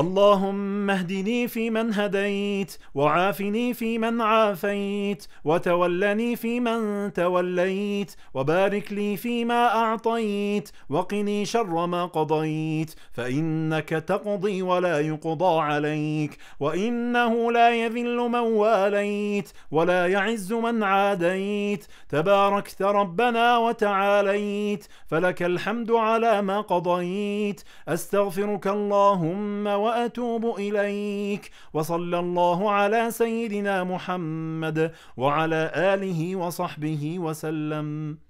اللهم اهدني فيمن هديت وعافني فيمن عافيت وتولني فيمن توليت وبارك لي فيما أعطيت وقني شر ما قضيت فإنك تقضي ولا يقضى عليك وإنه لا يذل من واليت ولا يعز من عاديت تباركت ربنا وتعاليت فلك الحمد على ما قضيت أستغفرك اللهم وأتوب إليك وصلى الله على سيدنا محمد وعلى آله وصحبه وسلم